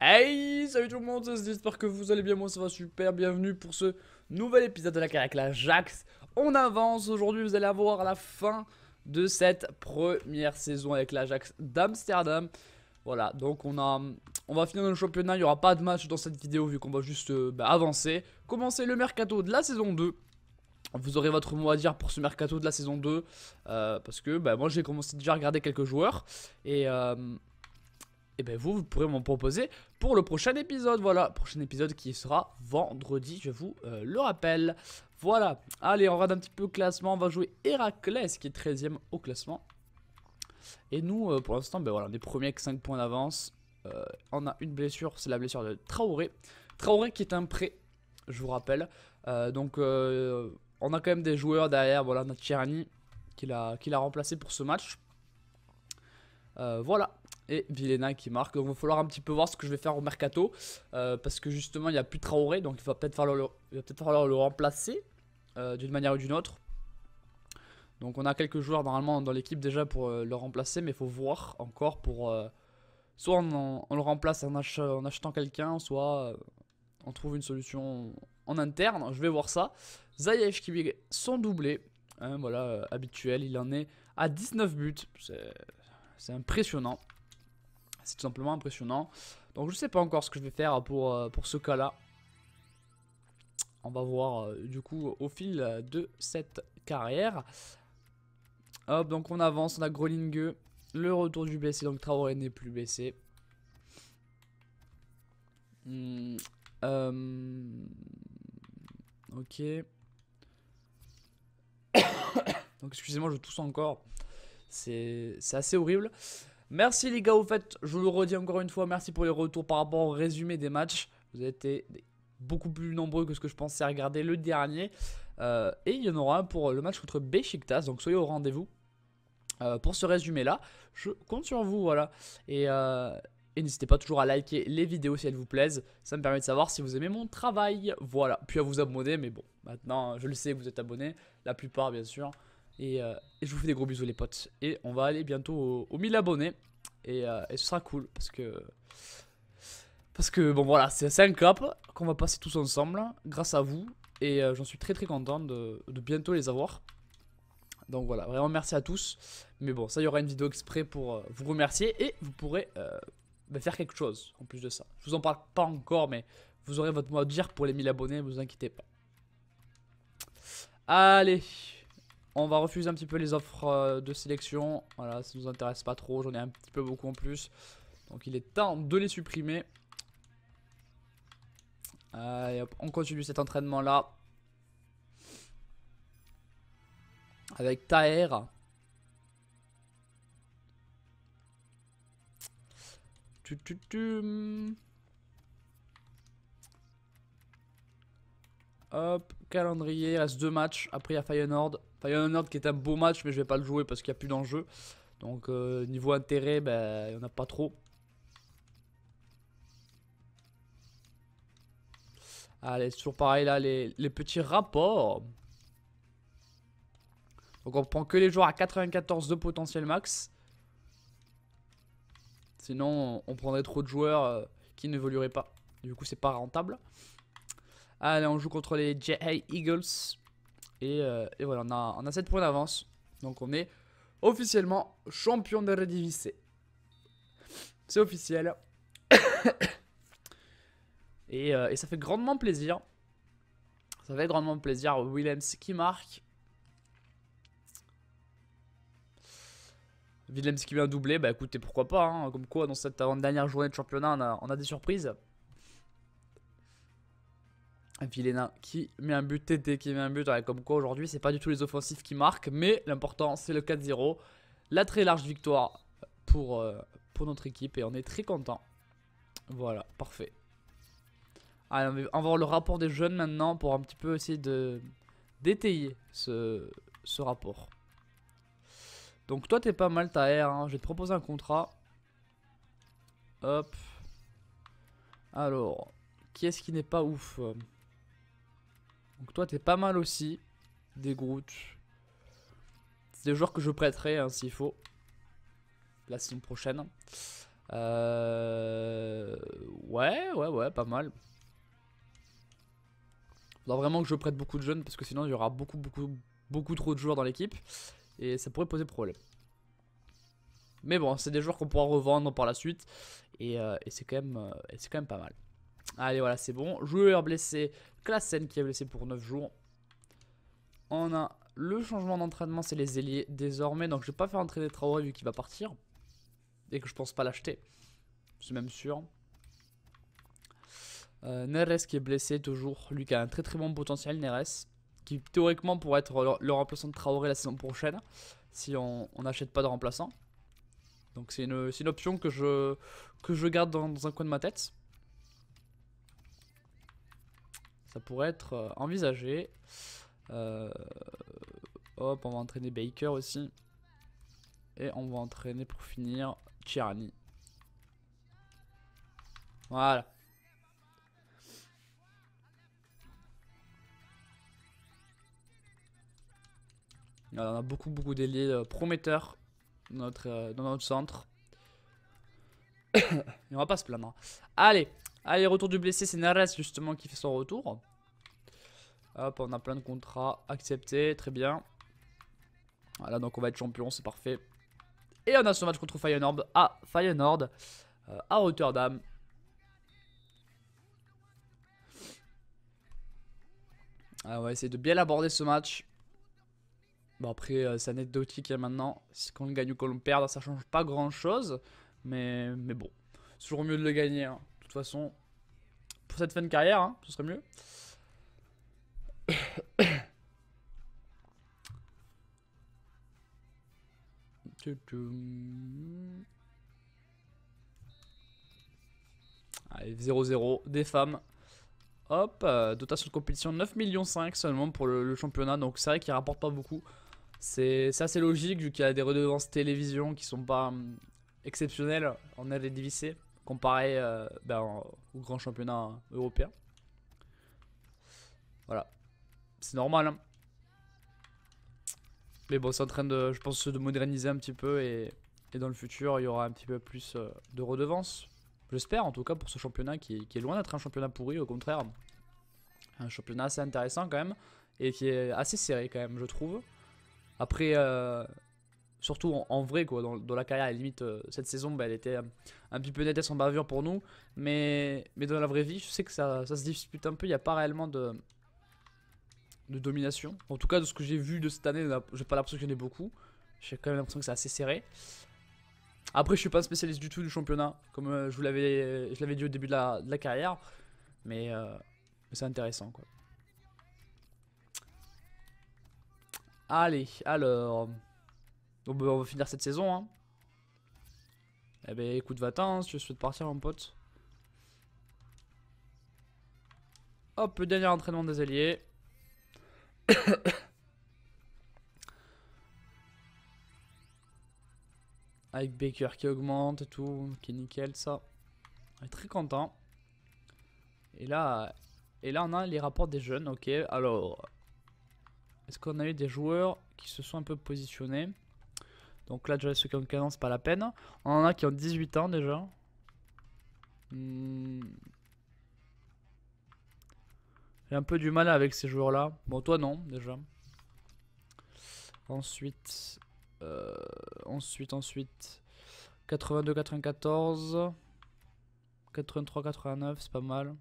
Hey, salut tout le monde, j'espère que vous allez bien, moi ça va super, bienvenue pour ce nouvel épisode de la la Jax. On avance, aujourd'hui vous allez avoir la fin de cette première saison avec l'Ajax d'Amsterdam. Voilà, donc on a, on va finir le championnat, il n'y aura pas de match dans cette vidéo vu qu'on va juste euh, bah, avancer. Commencer le mercato de la saison 2 vous aurez votre mot à dire pour ce mercato de la saison 2. Euh, parce que bah, moi j'ai commencé déjà à regarder quelques joueurs. Euh, et, ben vous, vous pourrez m'en proposer pour le prochain épisode. Voilà, prochain épisode qui sera vendredi, je vous euh, le rappelle. Voilà, allez, on regarde un petit peu le classement. On va jouer Héraclès qui est 13 e au classement. Et nous, pour l'instant, ben voilà, on est premier avec 5 points d'avance. on a une blessure, c'est la blessure de Traoré. Traoré qui est un prêt, je vous rappelle. donc on a quand même des joueurs derrière. Voilà, notre Tcherny qui l'a remplacé pour ce match. Euh, voilà. Et Vilena qui marque. Donc il va falloir un petit peu voir ce que je vais faire au mercato. Euh, parce que justement, il n'y a plus Traoré. Donc il va peut-être falloir, le remplacer euh, d'une manière ou d'une autre. Donc on a quelques joueurs normalement dans l'équipe déjà pour le remplacer. Mais il faut voir encore pour. soit on, le remplace en achetant quelqu'un. Soit on trouve une solution en interne, je vais voir ça. Zayev qui son doublé, hein, voilà, euh, habituel, il en est à 19 buts, c'est impressionnant, c'est tout simplement impressionnant. Donc je ne sais pas encore ce que je vais faire pour, euh, pour ce cas-là. On va voir euh, du coup au fil de cette carrière. Hop, donc on avance, on a Grolingue, le retour du blessé, donc Traoré n'est plus blessé. Hum, Ok. Donc excusez-moi, je tousse encore. C'est assez horrible. Merci les gars, au fait, je le redis encore une fois, merci pour les retours par rapport au résumé des matchs. Vous avez été beaucoup plus nombreux que ce que je pensais regarder le dernier. Euh, et il y en aura un pour le match contre Besiktas, donc soyez au rendez-vous. Euh, pour ce résumé là, je compte sur vous, voilà. Et, euh, et n'hésitez pas toujours à liker les vidéos si elles vous plaisent. Ça me permet de savoir si vous aimez mon travail. Voilà. Puis à vous abonner. Mais bon, maintenant, je le sais, vous êtes abonnés. La plupart, bien sûr. Et, euh, je vous fais des gros bisous, les potes. Et on va aller bientôt aux, 1000 abonnés. Euh, et, ce sera cool. Parce que. Parce que, bon, voilà, c'est un cap qu'on va passer tous ensemble. Grâce à vous. Et euh, j'en suis très très content de, bientôt les avoir. Donc voilà, vraiment merci à tous. Mais bon, ça, il y aura une vidéo exprès pour vous remercier et vous pourrez faire quelque chose en plus de ça. Je vous en parle pas encore, mais vous aurez votre mot à dire pour les 1000 abonnés, ne vous inquiétez pas. Allez, on va refuser un petit peu les offres euh, de sélection. Voilà, ça nous intéresse pas trop, j'en ai un petit peu beaucoup en plus. Donc il est temps de les supprimer. Allez, hop, on continue cet entraînement là. Avec Taher. Hmm. Hop, calendrier, il reste deux matchs. Après, il y a Feyenoord. Feyenoord qui est un beau match, mais je vais pas le jouer parce qu'il n'y a plus d'enjeu. Donc, euh, niveau intérêt, ben, il ben, n'y en a pas trop. Allez, c'est toujours pareil là, les, les, petits rapports. Donc, on prend que les joueurs à 94 de potentiel max. Sinon, on prendrait trop de joueurs euh, qui n'évolueraient pas. Du coup, c'est pas rentable. Allez, on joue contre les J.A. Eagles. Euh, et, voilà, on a, on a 7 points d'avance. Donc, on est officiellement champion de Redivisé. C'est officiel. et, euh, et, ça fait grandement plaisir. Ça fait grandement plaisir. Willems qui marque. Villems qui vient doubler, bah écoutez, pourquoi pas. Hein. Comme quoi, dans cette avant-dernière journée de championnat, on a, des surprises. Vilena qui met un but, TT qui met un but. comme quoi, aujourd'hui, c'est pas du tout les offensifs qui marquent, mais l'important, c'est le 4-0. La très large victoire pour, euh, pour notre équipe et on est très content. Voilà, parfait. Allez, on va voir le rapport des jeunes maintenant pour un petit peu essayer de détailler ce, ce rapport. Donc toi t'es pas mal ta R, hein. je vais te proposer un contrat. Hop. Alors, qui est-ce qui n'est pas ouf Donc toi t'es pas mal aussi, des Groot. C'est des joueurs que je prêterai hein, s'il faut, la saison prochaine. Euh... Ouais, ouais, ouais, pas mal. Faudra vraiment que je prête beaucoup de jeunes parce que sinon il y aura beaucoup, beaucoup, beaucoup trop de joueurs dans l'équipe. Et ça pourrait poser problème. Mais bon, c'est des joueurs qu'on pourra revendre par la suite. Et, euh, c'est quand, euh, quand, même pas mal. Allez, voilà, c'est bon. Joueur blessé, Klassen qui est blessé pour 9 jours. On a le changement d'entraînement, c'est les ailiers désormais. Donc je vais pas faire entraîner Traoré vu qu'il va partir. Et que je pense pas l'acheter. C'est même sûr. Euh, Neres qui est blessé toujours. Lui qui a un très très bon potentiel, Neres qui théoriquement pourrait être le, remplaçant de Traoré la saison prochaine, si on n'achète pas de remplaçant. Donc c'est une, option que je, que je garde dans, un coin de ma tête. Ça pourrait être euh, envisagé. Euh, hop, on va entraîner Baker aussi. Et on va entraîner pour finir Chirani. Voilà. On a beaucoup, beaucoup d'ailiers euh, prometteurs dans notre, euh, dans notre centre. Et on va pas se plaindre. Hein. Allez, allez, retour du blessé, c'est Nares justement qui fait son retour. Hop, on a plein de contrats acceptés, très bien. Voilà, donc on va être champion, c'est parfait. Et on a ce match contre Feyenoord à Feyenoord, euh, à Rotterdam. on va essayer de bien aborder ce match. Bon, après, euh, c'est anecdotique hein, maintenant, maintenant. Qu'on gagne ou qu'on le ça change pas grand chose. Mais, mais bon, c'est toujours mieux de le gagner. Hein. De toute façon, pour cette fin de carrière, hein, ce serait mieux. Allez, 0-0, des femmes. Hop, euh, dotation de compétition 9 ,5 millions seulement pour le, le championnat, donc c'est vrai qu'il rapporte pas beaucoup. C'est assez logique vu qu'il y a des redevances télévision qui sont pas hum, exceptionnelles en LDVC comparé euh, ben, au grand championnat européen. Voilà. C'est normal. Hein. Mais bon, c'est en train de, je pense, de moderniser un petit peu et, dans le futur, il y aura un petit peu plus euh, de redevances. J'espère en tout cas pour ce championnat qui est loin d'être un championnat pourri, au contraire. Un championnat assez intéressant quand même et qui est assez serré quand même, je trouve. Après, euh, surtout en, vrai, quoi, dans, la carrière, à limite, euh, cette saison, bah, elle était un petit peu nette sans bavure pour nous. Mais, mais dans la vraie vie, je sais que ça, se dispute un peu. Il n'y a pas réellement de, de domination. En tout cas, de ce que j'ai vu de cette année, j'ai pas l'impression qu'il y en ait beaucoup. J'ai quand même l'impression que c'est assez serré. Après, je suis pas un spécialiste du tout du championnat, comme euh, je vous l'avais, je l'avais dit au début de la, carrière, mais, mais c'est intéressant quoi. Allez, alors. on va finir cette saison. Hein. Eh ben, écoute, va-t'en hein, si tu partir, mon pote. Hop, le dernier entraînement des alliés. Avec Baker qui augmente et tout, qui est nickel ça. On est très content. Et là, et là on a les rapports des jeunes, ok. Alors, est-ce qu'on a eu des joueurs qui se sont un peu positionnés Donc là, déjà, ceux qui ont 15 ans, c'est pas la peine. On en a qui ont 18 ans déjà. Hmm. J'ai un peu du mal avec ces joueurs-là. Bon, toi, non, déjà. Ensuite, euh, ensuite, ensuite, 82, 94, 83, 89, c'est pas mal.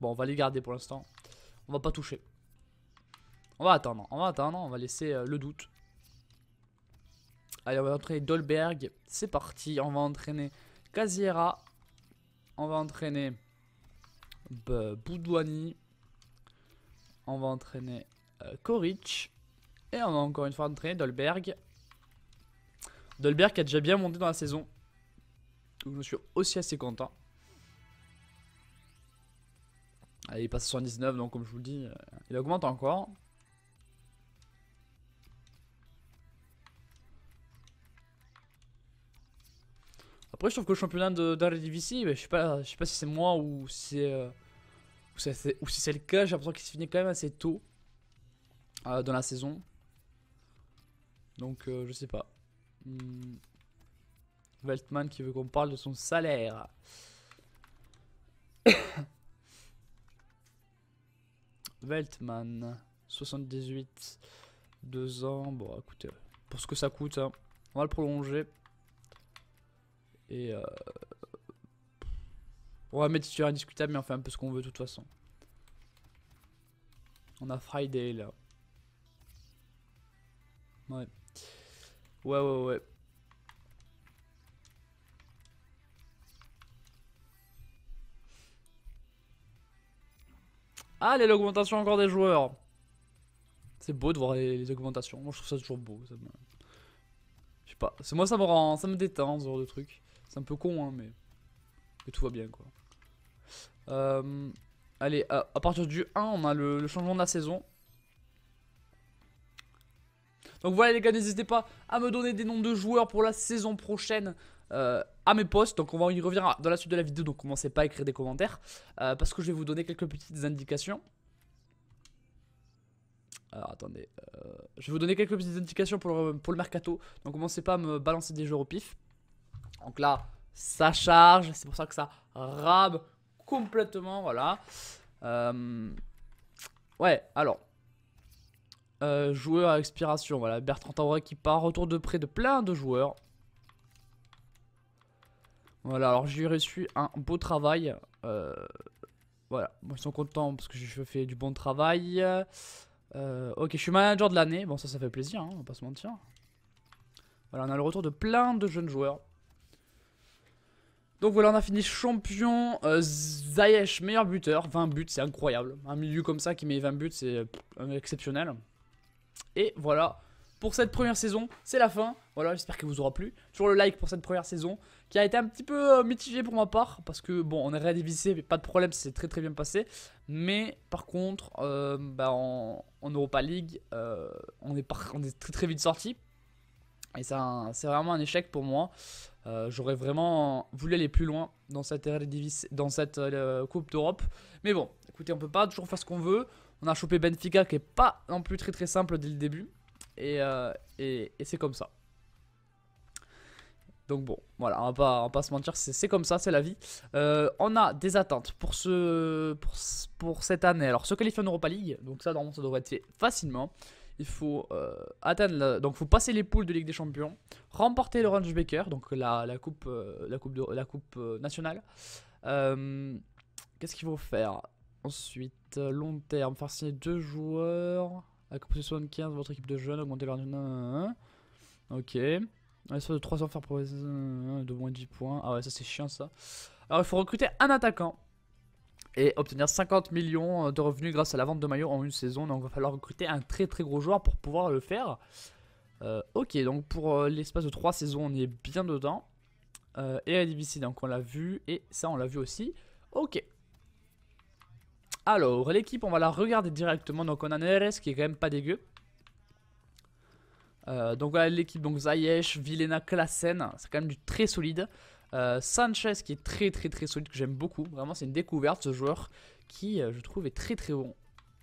Bon, on va les garder pour l'instant. On va pas toucher. On va attendre, on va attendre, on va laisser euh, le doute. Allez, on va entraîner Dolberg. C'est parti, on va entraîner Casiera On va entraîner bah, Boudouani. On va entraîner euh, Koric. Et on va encore une fois entraîner Dolberg. Dolberg a déjà bien monté dans la saison. Donc je suis aussi assez content. Allez, il passe à 79, donc comme je vous le dis, euh, il augmente encore. Après, je trouve que le championnat mais ben, je sais pas, je sais pas si c'est moi ou si euh, ou, si c'est le cas, j'ai l'impression qu'il se finit quand même assez tôt euh, dans la saison. Donc, euh, je sais pas. Hmm. Veltman qui veut qu'on parle de son salaire. Veltman, 78, 2 ans. Bon, écoutez, pour ce que ça coûte, hein. on va le prolonger. Et euh... on va mettre sur indiscutable, mais on fait un peu ce qu'on veut de toute façon. On a Friday là. Ouais. Ouais, ouais, ouais. Allez, ah, l'augmentation encore des joueurs. C'est beau de voir les, augmentations. Moi, je trouve ça toujours beau. Je sais pas. Moi, ça me rend. Ça me détend, ce genre de truc. C'est un peu con, hein, mais... mais tout va bien, quoi. Euh, allez, à, partir du 1, on a le, changement de la saison. Donc voilà les gars, n'hésitez pas à me donner des noms de joueurs pour la saison prochaine euh, à mes posts. Donc on va y revenir dans la suite de la vidéo, donc commencez pas à écrire des commentaires. Euh, parce que je vais vous donner quelques petites indications. attendez, je vais vous donner quelques petites indications pour le, pour le mercato. Donc commencez pas à me balancer des joueurs au pif. Donc là, ça charge, c'est pour ça que ça rabe complètement, voilà. Euh, ouais, alors. Euh, joueur à expiration, voilà. Bertrand Tauré qui part, retour de près de plein de joueurs. Voilà, alors j'ai reçu un beau travail. Euh, voilà, ils sont contents parce que je fais du bon travail. ok, je suis manager de l'année. Bon, ça, ça fait plaisir, hein, on va pas se mentir. Voilà, on a le retour de plein de jeunes joueurs. Donc voilà, on a fini champion. Euh, meilleur buteur. 20 buts, c'est incroyable. Un milieu comme ça qui met 20 buts, c'est exceptionnel. Et voilà, pour cette première saison, c'est la fin. Voilà, j'espère qu'elle vous aura plu. Toujours le like pour cette première saison, qui a été un petit peu euh, mitigée pour ma part, parce que bon, on est rédivisé mais pas de problème, c'est très très bien passé. Mais par contre, euh, bah, en, Europa League, euh, on est, on est très très vite sorti, et c'est vraiment un échec pour moi. Euh, j'aurais vraiment voulu aller plus loin dans cette, dans cette euh, Coupe d'Europe. Mais bon, écoutez, on peut pas toujours faire ce qu'on veut. On a chopé Benfica qui est pas non plus très très simple dès le début. Et, euh, et, c'est comme ça. Donc bon, voilà, on va pas, on pas se mentir, c'est comme ça, c'est la vie. on a des attentes pour, ce, pour, pour cette année. Alors, se qualifier en Europa League, donc ça, normalement, ça devrait être fait facilement il faut euh, atteindre donc faut passer les poules de Ligue des Champions, remporter le Range Baker, donc la, la coupe euh, la coupe de, la coupe euh, nationale. Qu'est-ce qu'il faut faire ensuite long terme faire signer deux joueurs la coupe 75 votre équipe de jeunes augmenter leur OK. Soit de 300 faire progresser de moins 10 points. Ah ouais, ça c'est chiant ça. Alors il faut recruter un attaquant et obtenir 50 millions euh, de revenus grâce à la vente de maillots en une saison. Donc il va falloir recruter un très très gros joueur pour pouvoir le faire. Euh, ok, donc pour euh, l'espace de 3 saisons, on y est bien dedans. et la DBC, donc on l'a vu, et ça on l'a vu aussi. Ok. Alors, l'équipe, on va la regarder directement. Donc on a RS qui est quand même pas dégueu. donc voilà l'équipe, donc Zayesh, Vilena, Klassen, c'est quand même du très solide. Euh, Sanchez qui est très très très solide, que j'aime beaucoup. Vraiment, c'est une découverte ce joueur qui, euh, je trouve, est très très bon.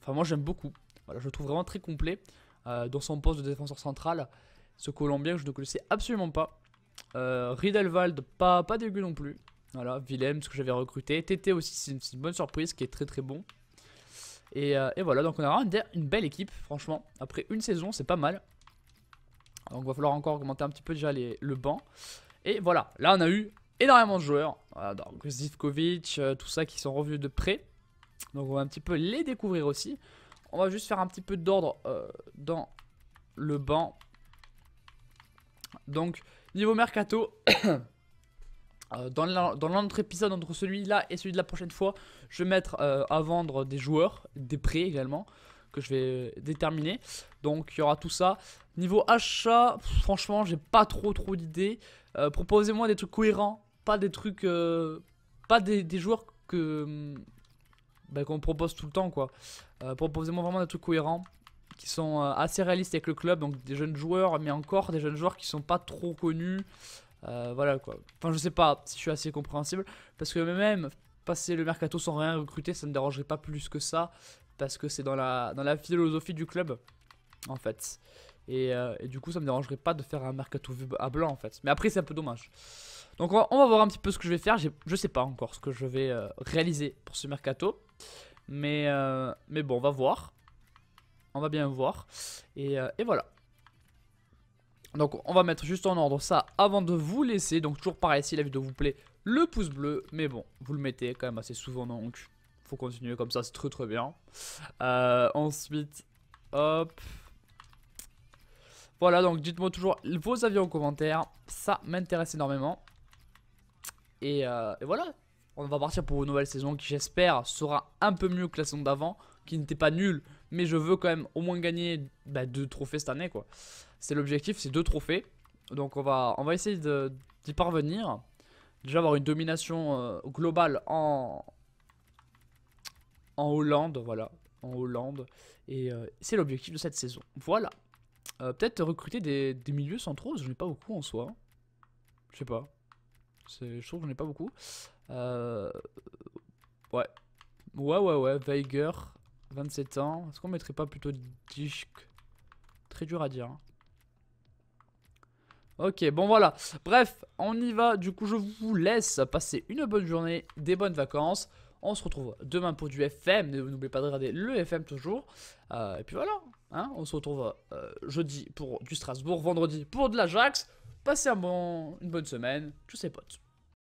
Enfin, moi j'aime beaucoup. Voilà, je le trouve vraiment très complet euh, dans son poste de défenseur central. Ce Colombien que je ne connaissais absolument pas. Riedelwald pas, pas dégueu non plus. Voilà, Willem, ce que j'avais recruté. TT aussi, c'est une, bonne surprise qui est très très bon. Et, voilà, donc on a vraiment une belle équipe, franchement. Après une saison, c'est pas mal. Donc va falloir encore augmenter un petit peu déjà le banc. Et voilà, là on a eu énormément de joueurs. Zivkovic, euh, tout ça qui sont revenus de près. Donc on va un petit peu les découvrir aussi. On va juste faire un petit peu d'ordre euh, dans le banc. Donc niveau mercato, euh, dans l'autre épisode entre celui-là et celui de la prochaine fois, je vais mettre à vendre des joueurs, des prêts également que je vais euh, déterminer. Donc il y aura tout ça. Niveau achat, franchement, j'ai pas trop trop d'idées. Euh, proposez-moi des trucs cohérents, pas des trucs, euh, pas des, joueurs que mm, bah, qu'on propose tout le temps quoi. Proposez-moi vraiment des trucs cohérents qui sont assez réalistes avec le club, donc des jeunes joueurs, mais encore des jeunes joueurs qui sont pas trop connus. voilà quoi. Enfin, je sais pas si je suis assez compréhensible parce que même passer le mercato sans rien recruter, ça ne dérangerait pas plus que ça parce que c'est dans la, dans la philosophie du club, en fait. Et, euh, du coup, ça me dérangerait pas de faire un mercato à blanc, en fait. Mais après, c'est un peu dommage. Donc, on va, voir un petit peu ce que je vais faire. Je sais pas encore ce que je vais euh, réaliser pour ce mercato. Mais, euh, mais bon, on va voir. On va bien voir. Et, et voilà. Donc, on va mettre juste en ordre ça avant de vous laisser. Donc, toujours pareil, si la vidéo vous plaît, le pouce bleu. Mais bon, vous le mettez quand même assez souvent, donc faut continuer comme ça, c'est très très bien. Euh, ensuite, hop. Voilà, donc dites-moi toujours vos avis en commentaire. Ça m'intéresse énormément. Euh, et, voilà, on va partir pour une nouvelle saison qui j'espère sera un peu mieux que la saison d'avant, qui n'était pas nulle. Mais je veux quand même au moins gagner bah, deux trophées cette année quoi. C'est l'objectif, c'est deux trophées. Donc on va, on va essayer d'y parvenir. Déjà avoir une domination euh, globale en, en Hollande, voilà, en Hollande. Et euh, c'est l'objectif de cette saison. Voilà. Euh, peut-être recruter des, milieux centraux, je n'ai pas beaucoup en soi. Je sais pas. Je trouve que je ai pas beaucoup. Euh, ouais. Ouais, ouais, ouais. Weiger, 27 ans. Est-ce qu'on mettrait pas plutôt Dijk Très dur à dire. Hein. Ok, bon voilà. Bref, on y va. Du coup, je vous laisse passer une bonne journée, des bonnes vacances. On se retrouve demain pour du FM. N'oubliez pas de regarder le FM toujours. Euh, et puis voilà. Hein. on se retrouve euh, jeudi pour du Strasbourg, vendredi pour de l'Ajax. Passez un bon, une bonne semaine. Tous ces potes.